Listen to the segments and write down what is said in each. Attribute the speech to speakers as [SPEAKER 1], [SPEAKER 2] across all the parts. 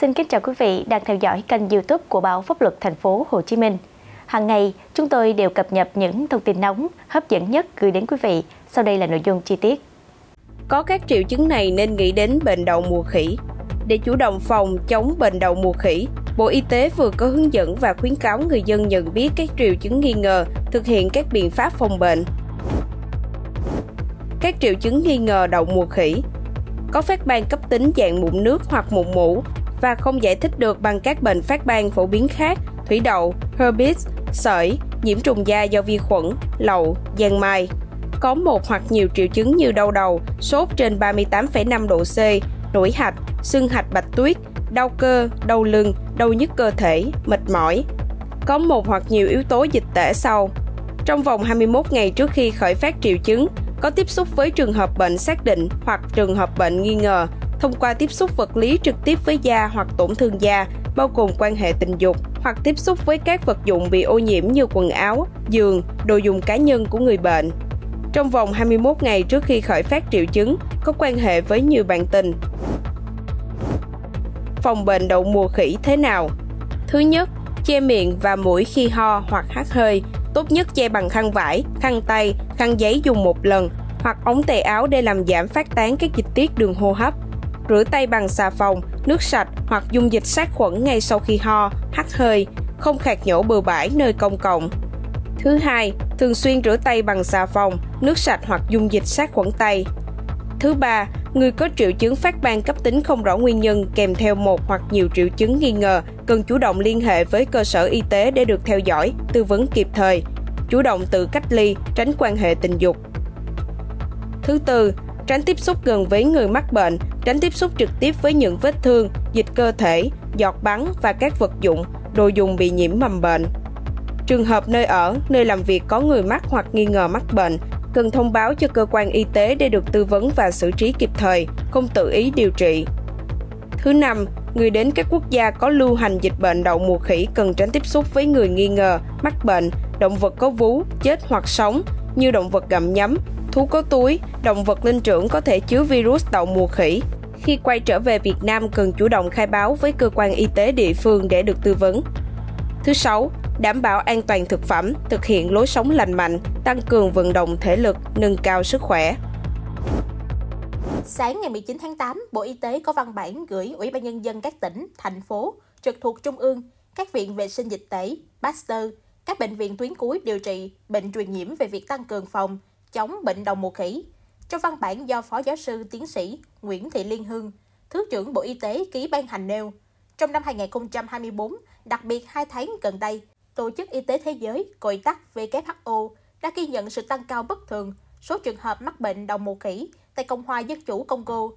[SPEAKER 1] Xin kính chào quý vị đang theo dõi kênh YouTube của báo Pháp luật Thành phố Hồ Chí Minh. Hàng ngày, chúng tôi đều cập nhật những thông tin nóng, hấp dẫn nhất gửi đến quý vị. Sau đây là nội dung
[SPEAKER 2] chi tiết. Có các triệu chứng này nên nghĩ đến bệnh đậu mùa khỉ. Để chủ động phòng chống bệnh đậu mùa khỉ, Bộ Y tế vừa có hướng dẫn và khuyến cáo người dân nhận biết các triệu chứng nghi ngờ, thực hiện các biện pháp phòng bệnh. Các triệu chứng nghi ngờ đậu mùa khỉ có phát ban cấp tính dạng mụn nước hoặc mụn mũ và không giải thích được bằng các bệnh phát ban phổ biến khác, thủy đậu, herpes, sởi, nhiễm trùng da do vi khuẩn, lậu, giang mai. Có một hoặc nhiều triệu chứng như đau đầu, sốt trên 38,5 độ C, nổi hạch, sưng hạch bạch tuyết, đau cơ, đau lưng, đau nhức cơ thể, mệt mỏi. Có một hoặc nhiều yếu tố dịch tễ sau. Trong vòng 21 ngày trước khi khởi phát triệu chứng, có tiếp xúc với trường hợp bệnh xác định hoặc trường hợp bệnh nghi ngờ thông qua tiếp xúc vật lý trực tiếp với da hoặc tổn thương da, bao gồm quan hệ tình dục hoặc tiếp xúc với các vật dụng bị ô nhiễm như quần áo, giường, đồ dùng cá nhân của người bệnh. Trong vòng 21 ngày trước khi khởi phát triệu chứng, có quan hệ với nhiều bạn tình. Phòng bệnh đậu mùa khỉ thế nào? Thứ nhất, che miệng và mũi khi ho hoặc hắt hơi, tốt nhất che bằng khăn vải, khăn tay, khăn giấy dùng một lần hoặc ống tay áo để làm giảm phát tán các dịch tiết đường hô hấp rửa tay bằng xà phòng, nước sạch hoặc dung dịch sát khuẩn ngay sau khi ho, hắt hơi, không khạc nhổ bừa bãi nơi công cộng. Thứ hai, thường xuyên rửa tay bằng xà phòng, nước sạch hoặc dung dịch sát khuẩn tay. Thứ ba, người có triệu chứng phát ban cấp tính không rõ nguyên nhân kèm theo một hoặc nhiều triệu chứng nghi ngờ cần chủ động liên hệ với cơ sở y tế để được theo dõi, tư vấn kịp thời, chủ động tự cách ly, tránh quan hệ tình dục. Thứ tư, tránh tiếp xúc gần với người mắc bệnh tránh tiếp xúc trực tiếp với những vết thương, dịch cơ thể, giọt bắn và các vật dụng, đồ dùng bị nhiễm mầm bệnh. Trường hợp nơi ở, nơi làm việc có người mắc hoặc nghi ngờ mắc bệnh, cần thông báo cho cơ quan y tế để được tư vấn và xử trí kịp thời, không tự ý điều trị. Thứ năm, người đến các quốc gia có lưu hành dịch bệnh đậu mùa khỉ cần tránh tiếp xúc với người nghi ngờ mắc bệnh, động vật có vú, chết hoặc sống như động vật gặm nhấm, thú có túi, động vật linh trưởng có thể chứa virus đậu mùa khỉ, khi quay trở về Việt Nam cần chủ động khai báo với cơ quan y tế địa phương để được tư vấn. Thứ sáu, đảm bảo an toàn thực phẩm, thực hiện lối sống lành mạnh, tăng cường vận động thể lực, nâng cao sức khỏe.
[SPEAKER 1] Sáng ngày 19 tháng 8, Bộ Y tế có văn bản gửi Ủy ban Nhân dân các tỉnh, thành phố, trực thuộc Trung ương, các viện vệ sinh dịch tễ, Pasteur, các bệnh viện tuyến cuối điều trị bệnh truyền nhiễm về việc tăng cường phòng, chống bệnh đầu mùa khỉ, trong văn bản do Phó Giáo sư Tiến sĩ Nguyễn Thị Liên Hương, Thứ trưởng Bộ Y tế ký ban hành nêu, trong năm 2024, đặc biệt hai tháng gần đây, Tổ chức Y tế Thế giới, gọi tắt WHO, đã ghi nhận sự tăng cao bất thường số trường hợp mắc bệnh đầu mùa khỉ tại Cộng hòa Dân chủ Congo.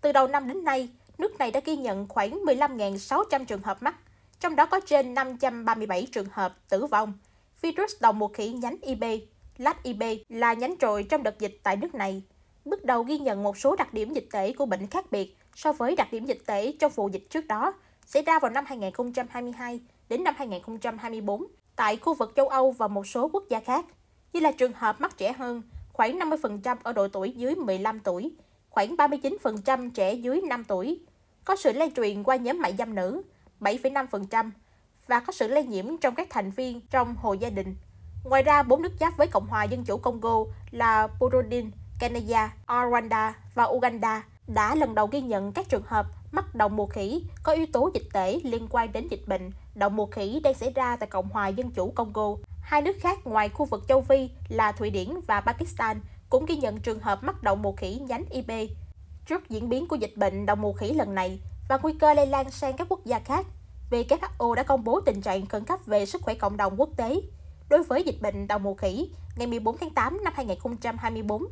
[SPEAKER 1] Từ đầu năm đến nay, nước này đã ghi nhận khoảng 15.600 trường hợp mắc, trong đó có trên 537 trường hợp tử vong. Virus đầu mùa khỉ nhánh IB, lách IB là nhánh trội trong đợt dịch tại nước này bước đầu ghi nhận một số đặc điểm dịch tễ của bệnh khác biệt so với đặc điểm dịch tễ trong vụ dịch trước đó, xảy ra vào năm 2022 đến năm 2024 tại khu vực châu Âu và một số quốc gia khác, như là trường hợp mắc trẻ hơn, khoảng 50% ở độ tuổi dưới 15 tuổi, khoảng 39% trẻ dưới 5 tuổi, có sự lây truyền qua nhóm mại dâm nữ 7,5% và có sự lây nhiễm trong các thành viên trong hộ gia đình. Ngoài ra, bốn nước giáp với Cộng hòa Dân chủ Congo là Burundi, Kenya, Rwanda và Uganda đã lần đầu ghi nhận các trường hợp mắc đậu mùa khỉ có yếu tố dịch tễ liên quan đến dịch bệnh đậu mùa khỉ đang xảy ra tại Cộng hòa Dân chủ Congo. Hai nước khác ngoài khu vực châu Phi là Thụy Điển và Pakistan cũng ghi nhận trường hợp mắc đậu mùa khỉ nhánh IB. Trước diễn biến của dịch bệnh đậu mùa khỉ lần này và nguy cơ lây lan sang các quốc gia khác, WHO đã công bố tình trạng khẩn cấp về sức khỏe cộng đồng quốc tế đối với dịch bệnh đậu mùa khỉ ngày 14 tháng 8 năm 2024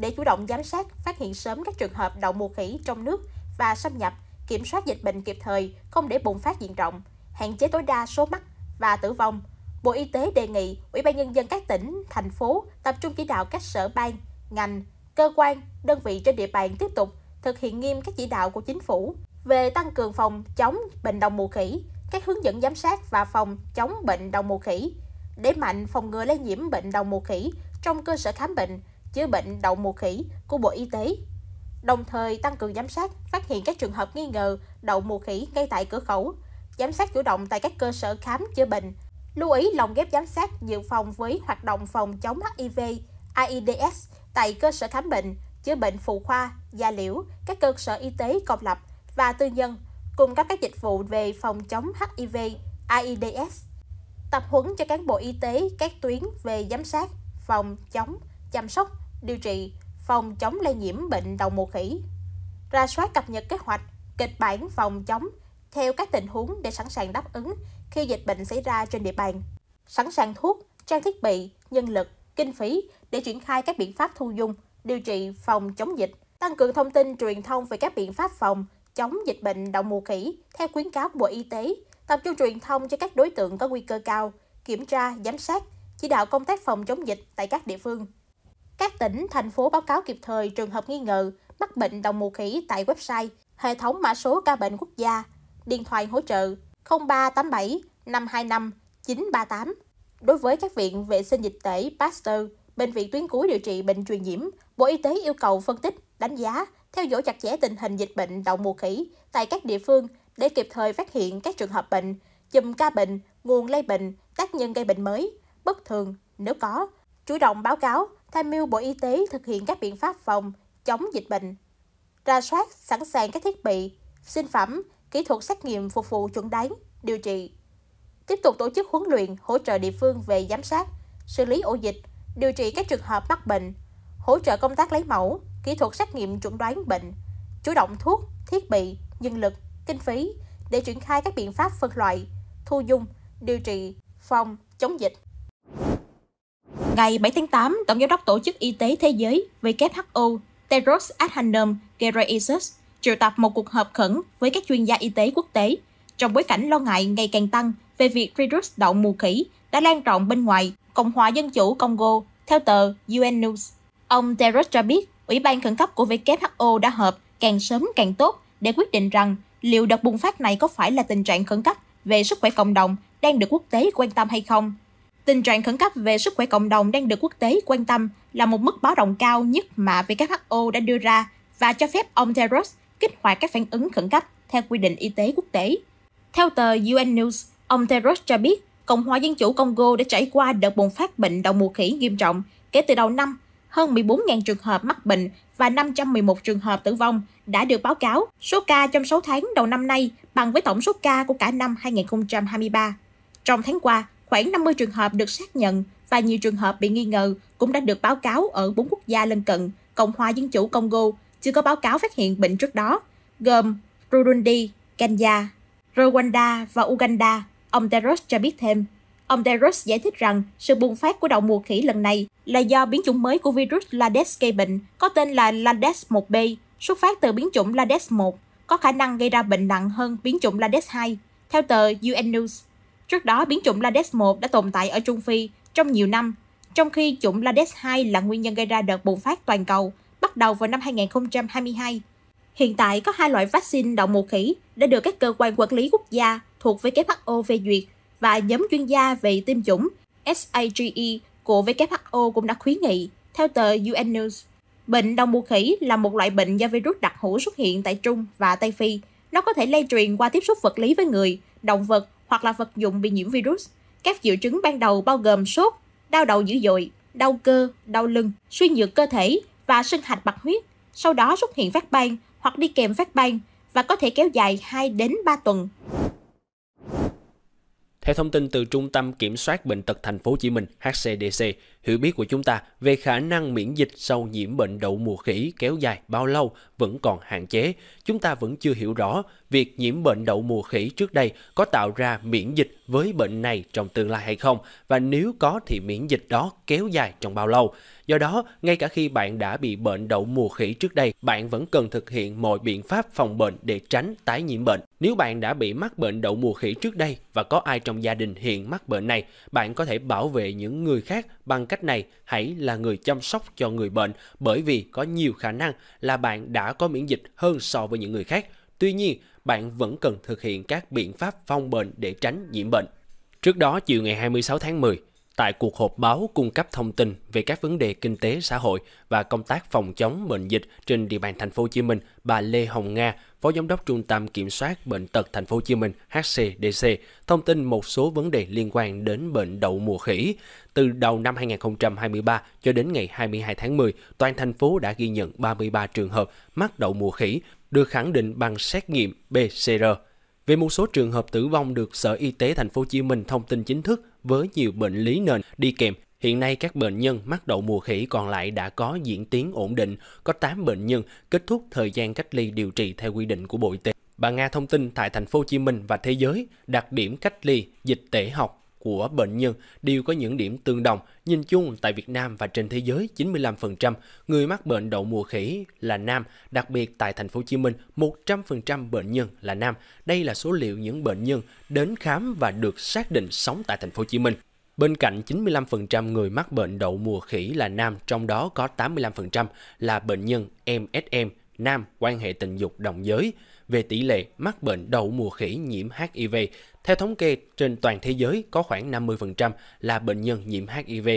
[SPEAKER 1] để chủ động giám sát, phát hiện sớm các trường hợp đậu mùa khỉ trong nước và xâm nhập, kiểm soát dịch bệnh kịp thời, không để bùng phát diện rộng, hạn chế tối đa số mắc và tử vong. Bộ Y tế đề nghị Ủy ban nhân dân các tỉnh, thành phố tập trung chỉ đạo các sở ban, ngành, cơ quan, đơn vị trên địa bàn tiếp tục thực hiện nghiêm các chỉ đạo của chính phủ về tăng cường phòng chống bệnh đậu mùa khỉ, các hướng dẫn giám sát và phòng chống bệnh đậu mùa khỉ, để mạnh phòng ngừa lây nhiễm bệnh đậu mùa khỉ trong cơ sở khám bệnh, chữa bệnh đậu mùa khỉ của Bộ Y tế, đồng thời tăng cường giám sát, phát hiện các trường hợp nghi ngờ đậu mùa khỉ ngay tại cửa khẩu, giám sát chủ động tại các cơ sở khám chữa bệnh, lưu ý lòng ghép giám sát dự phòng với hoạt động phòng chống HIV, AIDS tại cơ sở khám bệnh, chữa bệnh phụ khoa, da liễu, các cơ sở y tế công lập và tư nhân, cung cấp các dịch vụ về phòng chống HIV, AIDS, tập huấn cho cán bộ y tế các tuyến về giám sát, phòng chống, chăm sóc, điều trị, phòng chống lây nhiễm bệnh đầu mùa khỉ. Ra soát cập nhật kế hoạch, kịch bản phòng chống theo các tình huống để sẵn sàng đáp ứng khi dịch bệnh xảy ra trên địa bàn. Sẵn sàng thuốc, trang thiết bị, nhân lực, kinh phí để triển khai các biện pháp thu dung, điều trị, phòng chống dịch. Tăng cường thông tin truyền thông về các biện pháp phòng, chống dịch bệnh đậu mùa khỉ theo khuyến cáo của Bộ Y tế, tập trung truyền thông cho các đối tượng có nguy cơ cao, kiểm tra, giám sát, chỉ đạo công tác phòng chống dịch tại các địa phương. Các tỉnh, thành phố báo cáo kịp thời trường hợp nghi ngờ mắc bệnh đậu mùa khỉ tại website hệ thống mã số ca bệnh quốc gia, điện thoại hỗ trợ 0387 525 938. Đối với các viện vệ sinh dịch tễ Pasteur, bệnh viện tuyến cuối điều trị bệnh truyền nhiễm, Bộ Y tế yêu cầu phân tích, đánh giá, theo dõi chặt chẽ tình hình dịch bệnh đậu mùa khỉ tại các địa phương để kịp thời phát hiện các trường hợp bệnh, chùm ca bệnh, nguồn lây bệnh, tác nhân gây bệnh mới, bất thường nếu có, chủ động báo cáo, tham mưu Bộ Y tế thực hiện các biện pháp phòng, chống dịch bệnh, ra soát sẵn sàng các thiết bị, sinh phẩm, kỹ thuật xét nghiệm phục vụ chuẩn đoán, điều trị. Tiếp tục tổ chức huấn luyện, hỗ trợ địa phương về giám sát, xử lý ổ dịch, điều trị các trường hợp mắc bệnh, hỗ trợ công tác lấy mẫu, kỹ thuật xét nghiệm chuẩn đoán bệnh, chủ động thuốc, thiết bị, nhân lực, kinh phí để triển khai các biện pháp phân loại, thu dung, điều trị, phòng, chống dịch. Ngày 7 tháng 8, Tổng giám đốc Tổ chức Y tế Thế giới WHO Tedros Adhanom Ghebreyesus triệu tập một cuộc họp khẩn với các chuyên gia y tế quốc tế trong bối cảnh lo ngại ngày càng tăng về việc virus đậu mùa khỉ đã lan rộng bên ngoài Cộng hòa Dân chủ Congo, theo tờ UN News. Ông Tedros cho biết, Ủy ban khẩn cấp của WHO đã họp càng sớm càng tốt để quyết định rằng liệu đợt bùng phát này có phải là tình trạng khẩn cấp về sức khỏe cộng đồng đang được quốc tế quan tâm hay không. Tình trạng khẩn cấp về sức khỏe cộng đồng đang được quốc tế quan tâm là một mức báo động cao nhất mà WHO đã đưa ra và cho phép ông Tedros kích hoạt các phản ứng khẩn cấp theo quy định y tế quốc tế. Theo tờ UN News, ông Tedros cho biết Cộng hòa Dân chủ Congo đã trải qua đợt bùng phát bệnh đậu mùa khỉ nghiêm trọng kể từ đầu năm. Hơn 14.000 trường hợp mắc bệnh và 511 trường hợp tử vong đã được báo cáo. Số ca trong 6 tháng đầu năm nay bằng với tổng số ca của cả năm 2023. Trong tháng qua, Khoảng 50 trường hợp được xác nhận và nhiều trường hợp bị nghi ngờ cũng đã được báo cáo ở bốn quốc gia lân cận, Cộng hòa Dân chủ Congo chưa có báo cáo phát hiện bệnh trước đó, gồm Burundi, Kenya, Rwanda và Uganda, ông Teros cho biết thêm. Ông Teros giải thích rằng sự bùng phát của đậu mùa khỉ lần này là do biến chủng mới của virus Lades gây bệnh, có tên là Lades 1B, xuất phát từ biến chủng Lades 1, có khả năng gây ra bệnh nặng hơn biến chủng Lades 2, theo tờ UN News. Trước đó, biến chủng Lades 1 đã tồn tại ở Trung Phi trong nhiều năm, trong khi chủng Lades 2 là nguyên nhân gây ra đợt bùng phát toàn cầu bắt đầu vào năm 2022. Hiện tại có hai loại vaccine đậu mùa khỉ đã được các cơ quan quản lý quốc gia thuộc WHO phê duyệt và nhóm chuyên gia về tiêm chủng SAGE của WHO cũng đã khuyến nghị, theo tờ UN News. Bệnh đậu mùa khỉ là một loại bệnh do virus đặc hữu xuất hiện tại Trung và Tây Phi. Nó có thể lây truyền qua tiếp xúc vật lý với người, động vật hoặc là vật dụng bị nhiễm virus. Các triệu chứng ban đầu bao gồm sốt, đau đầu dữ dội, đau cơ, đau lưng, suy nhược cơ thể và sưng hạch bạch huyết. Sau đó xuất hiện phát ban hoặc đi kèm phát ban và có thể kéo dài 2 đến 3 tuần.
[SPEAKER 3] Theo thông tin từ Trung tâm Kiểm soát Bệnh tật Thành phố Hồ Chí Minh (HCDC), hiểu biết của chúng ta về khả năng miễn dịch sau nhiễm bệnh đậu mùa khỉ kéo dài bao lâu vẫn còn hạn chế. Chúng ta vẫn chưa hiểu rõ việc nhiễm bệnh đậu mùa khỉ trước đây có tạo ra miễn dịch với bệnh này trong tương lai hay không và nếu có thì miễn dịch đó kéo dài trong bao lâu. Do đó, ngay cả khi bạn đã bị bệnh đậu mùa khỉ trước đây, bạn vẫn cần thực hiện mọi biện pháp phòng bệnh để tránh tái nhiễm bệnh. Nếu bạn đã bị mắc bệnh đậu mùa khỉ trước đây và có ai trong gia đình hiện mắc bệnh này, bạn có thể bảo vệ những người khác bằng cách này. Hãy là người chăm sóc cho người bệnh bởi vì có nhiều khả năng là bạn đã có miễn dịch hơn so với những người khác. Tuy nhiên, bạn vẫn cần thực hiện các biện pháp phòng bệnh để tránh nhiễm bệnh. Trước đó, chiều ngày 26 tháng 10, tại cuộc họp báo cung cấp thông tin về các vấn đề kinh tế xã hội và công tác phòng chống bệnh dịch trên địa bàn thành phố Hồ Chí Minh, bà Lê Hồng Nga, Phó Giám đốc Trung tâm Kiểm soát bệnh tật thành phố Hồ Chí Minh HCDC, thông tin một số vấn đề liên quan đến bệnh đậu mùa khỉ. Từ đầu năm 2023 cho đến ngày 22 tháng 10, toàn thành phố đã ghi nhận 33 trường hợp mắc đậu mùa khỉ được khẳng định bằng xét nghiệm PCR. Về một số trường hợp tử vong được Sở Y tế Thành phố Hồ Chí Minh thông tin chính thức, với nhiều bệnh lý nền đi kèm. Hiện nay các bệnh nhân mắc đậu mùa khỉ còn lại đã có diễn tiến ổn định, có 8 bệnh nhân kết thúc thời gian cách ly điều trị theo quy định của Bộ Y tế. Bà Nga thông tin tại thành phố Hồ Chí Minh và thế giới, đặc điểm cách ly, dịch tễ học của bệnh nhân đều có những điểm tương đồng. Nhìn chung, tại Việt Nam và trên thế giới, 95% người mắc bệnh đậu mùa khỉ là nam, đặc biệt tại thành phố Hồ Chí Minh, 100% bệnh nhân là nam. Đây là số liệu những bệnh nhân đến khám và được xác định sống tại thành phố Hồ Chí Minh. Bên cạnh 95% người mắc bệnh đậu mùa khỉ là nam, trong đó có 85% là bệnh nhân MSM, nam quan hệ tình dục đồng giới, về tỷ lệ mắc bệnh đậu mùa khỉ nhiễm HIV. Theo thống kê, trên toàn thế giới có khoảng 50% là bệnh nhân nhiễm HIV.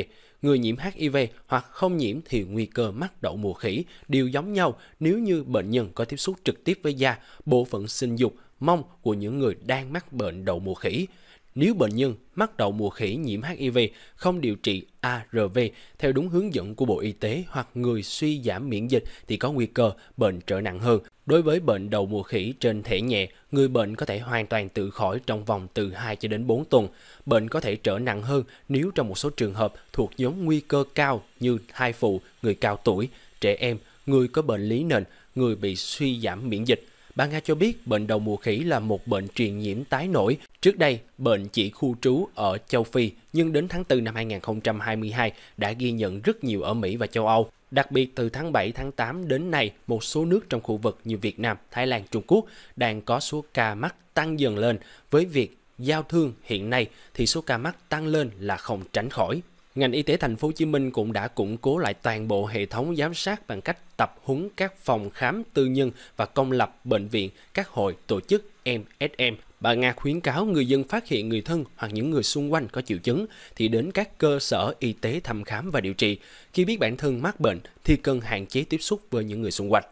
[SPEAKER 3] Người nhiễm HIV hoặc không nhiễm thì nguy cơ mắc đậu mùa khỉ đều giống nhau nếu như bệnh nhân có tiếp xúc trực tiếp với da, bộ phận sinh dục, mông của những người đang mắc bệnh đậu mùa khỉ. Nếu bệnh nhân mắc đậu mùa khỉ nhiễm HIV không điều trị ARV theo đúng hướng dẫn của Bộ Y tế hoặc người suy giảm miễn dịch thì có nguy cơ bệnh trở nặng hơn. Đối với bệnh đậu mùa khỉ trên thể nhẹ, người bệnh có thể hoàn toàn tự khỏi trong vòng từ 2 cho đến 4 tuần. Bệnh có thể trở nặng hơn nếu trong một số trường hợp thuộc nhóm nguy cơ cao như thai phụ, người cao tuổi, trẻ em, người có bệnh lý nền, người bị suy giảm miễn dịch Bà Nga cho biết bệnh đầu mùa khỉ là một bệnh truyền nhiễm tái nổi. Trước đây, bệnh chỉ khu trú ở châu Phi, nhưng đến tháng 4 năm 2022 đã ghi nhận rất nhiều ở Mỹ và châu Âu. Đặc biệt từ tháng 7, tháng 8 đến nay, một số nước trong khu vực như Việt Nam, Thái Lan, Trung Quốc đang có số ca mắc tăng dần lên với việc giao thương hiện nay thì số ca mắc tăng lên là không tránh khỏi. Ngành y tế thành phố Hồ Chí Minh cũng đã củng cố lại toàn bộ hệ thống giám sát bằng cách tập huấn các phòng khám tư nhân và công lập, bệnh viện, các hội, tổ chức MSM. Bà Nga khuyến cáo người dân phát hiện người thân hoặc những người xung quanh có triệu chứng thì đến các cơ sở y tế thăm khám và điều trị. Khi biết bản thân mắc bệnh thì cần hạn chế tiếp xúc với những người xung quanh.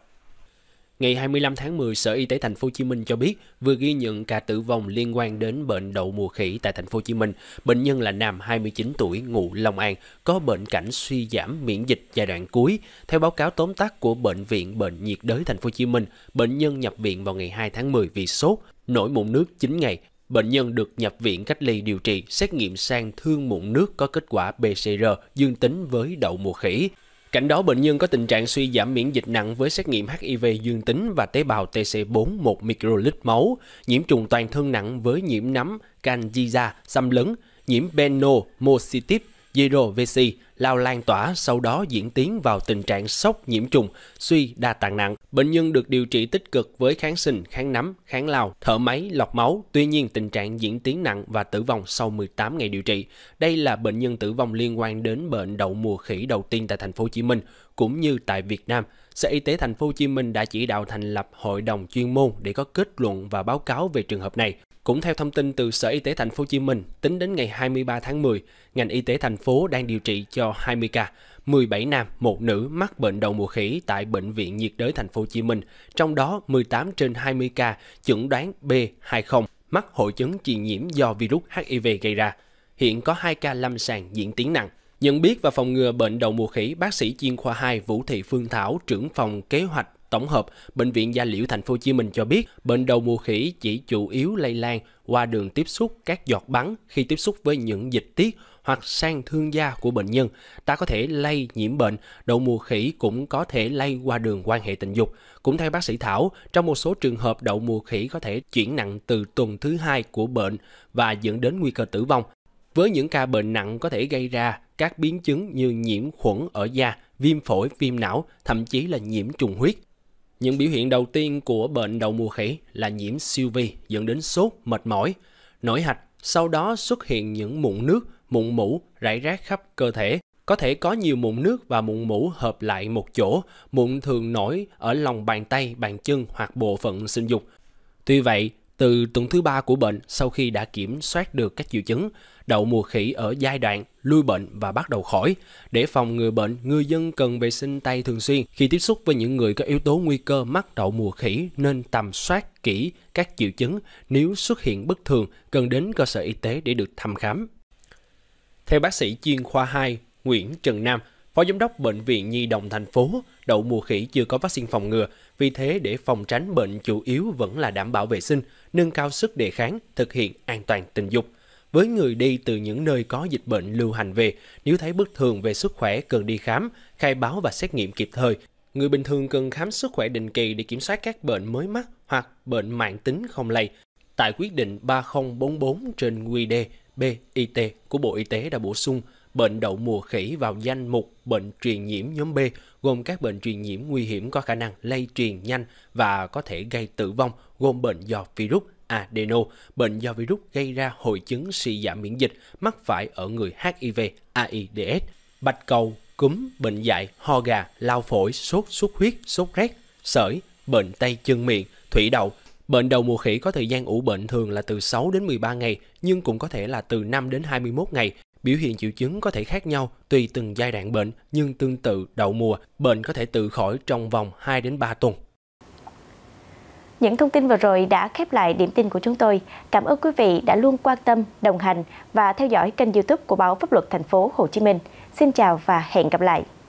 [SPEAKER 3] Ngày 25 tháng 10, Sở Y tế Thành phố Hồ Chí Minh cho biết vừa ghi nhận ca tử vong liên quan đến bệnh đậu mùa khỉ tại Thành phố Hồ Chí Minh. Bệnh nhân là nam 29 tuổi, ngụ Long An, có bệnh cảnh suy giảm miễn dịch giai đoạn cuối. Theo báo cáo tóm tắt của bệnh viện Bệnh nhiệt đới Thành phố Hồ Chí Minh, bệnh nhân nhập viện vào ngày 2 tháng 10 vì sốt, nổi mụn nước 9 ngày. Bệnh nhân được nhập viện cách ly điều trị, xét nghiệm sang thương mụn nước có kết quả PCR dương tính với đậu mùa khỉ. Cạnh đó, bệnh nhân có tình trạng suy giảm miễn dịch nặng với xét nghiệm HIV dương tính và tế bào TC4 1 microlit máu, nhiễm trùng toàn thân nặng với nhiễm nấm Candida xâm lấn, nhiễm Beno mositis, Zero VC, lao lan tỏa sau đó diễn tiến vào tình trạng sốc nhiễm trùng, suy đa tạng nặng. Bệnh nhân được điều trị tích cực với kháng sinh, kháng nấm, kháng lao, thở máy, lọc máu. Tuy nhiên, tình trạng diễn tiến nặng và tử vong sau 18 ngày điều trị. Đây là bệnh nhân tử vong liên quan đến bệnh đậu mùa khỉ đầu tiên tại thành phố Hồ Chí Minh cũng như tại Việt Nam. Sở Y tế Thành phố Hồ Chí Minh đã chỉ đạo thành lập hội đồng chuyên môn để có kết luận và báo cáo về trường hợp này. Cũng theo thông tin từ Sở Y tế Thành phố Hồ Chí Minh, tính đến ngày 23 tháng 10, ngành y tế thành phố đang điều trị cho 20 ca, 17 nam, 1 nữ mắc bệnh đậu mùa khỉ tại bệnh viện nhiệt đới Thành phố Hồ Chí Minh, trong đó 18 trên 20 ca chẩn đoán B20 mắc hội chứng truyền nhiễm do virus HIV gây ra. Hiện có 2 ca lâm sàng diễn tiến nặng. Nhận biết và phòng ngừa bệnh đậu mùa khỉ, bác sĩ chuyên khoa 2 Vũ Thị Phương Thảo, trưởng phòng kế hoạch Tổng hợp, bệnh viện Gia Liễu thành phố Hồ Chí Minh cho biết, bệnh đầu mùa khỉ chỉ chủ yếu lây lan qua đường tiếp xúc các giọt bắn khi tiếp xúc với những dịch tiết hoặc sang thương da của bệnh nhân. Ta có thể lây nhiễm bệnh, đậu mùa khỉ cũng có thể lây qua đường quan hệ tình dục. Cũng theo bác sĩ Thảo, trong một số trường hợp đậu mùa khỉ có thể chuyển nặng từ tuần thứ hai của bệnh và dẫn đến nguy cơ tử vong. Với những ca bệnh nặng có thể gây ra các biến chứng như nhiễm khuẩn ở da, viêm phổi, viêm não, thậm chí là nhiễm trùng huyết. Những biểu hiện đầu tiên của bệnh đậu mùa khỉ là nhiễm siêu vi dẫn đến sốt, mệt mỏi, nổi hạch, sau đó xuất hiện những mụn nước, mụn mũ rải rác khắp cơ thể. Có thể có nhiều mụn nước và mụn mũ hợp lại một chỗ, mụn thường nổi ở lòng bàn tay, bàn chân hoặc bộ phận sinh dục. Tuy vậy, từ tuần thứ ba của bệnh, sau khi đã kiểm soát được các triệu chứng, đậu mùa khỉ ở giai đoạn lui bệnh và bắt đầu khỏi. Để phòng người bệnh, người dân cần vệ sinh tay thường xuyên. Khi tiếp xúc với những người có yếu tố nguy cơ mắc đậu mùa khỉ nên tầm soát kỹ các triệu chứng. Nếu xuất hiện bất thường, cần đến cơ sở y tế để được thăm khám. Theo bác sĩ chuyên khoa 2 Nguyễn Trần Nam, Phó Giám đốc Bệnh viện Nhi Đồng thành phố, đậu mùa khỉ chưa có vaccine phòng ngừa, vì thế để phòng tránh bệnh chủ yếu vẫn là đảm bảo vệ sinh, nâng cao sức đề kháng, thực hiện an toàn tình dục. Với người đi từ những nơi có dịch bệnh lưu hành về, nếu thấy bất thường về sức khỏe cần đi khám, khai báo và xét nghiệm kịp thời. Người bình thường cần khám sức khỏe định kỳ để kiểm soát các bệnh mới mắc hoặc bệnh mạng tính không lây. Tại quyết định 3044 trên QD BIT của Bộ Y tế đã bổ sung bệnh đậu mùa khỉ vào danh mục bệnh truyền nhiễm nhóm B, gồm các bệnh truyền nhiễm nguy hiểm có khả năng lây truyền nhanh và có thể gây tử vong, gồm bệnh do virus adeno, bệnh do virus gây ra hội chứng suy giảm miễn dịch mắc phải ở người HIV, AIDS, bạch cầu, cúm, bệnh dại, ho gà, lao phổi, sốt xuất huyết, sốt rét, sởi, bệnh tay chân miệng, thủy đậu, Bệnh đầu mùa khỉ có thời gian ủ bệnh thường là từ 6 đến 13 ngày, nhưng cũng có thể là từ 5 đến 21 ngày Biểu hiện triệu chứng có thể khác nhau tùy từng giai đoạn bệnh, nhưng tương tự đậu mùa, bệnh có thể tự khỏi trong vòng 2 đến 3 tuần.
[SPEAKER 1] Những thông tin vừa rồi đã khép lại điểm tin của chúng tôi. Cảm ơn quý vị đã luôn quan tâm, đồng hành và theo dõi kênh YouTube của báo Pháp luật Thành phố Hồ Chí Minh. Xin chào và hẹn gặp lại.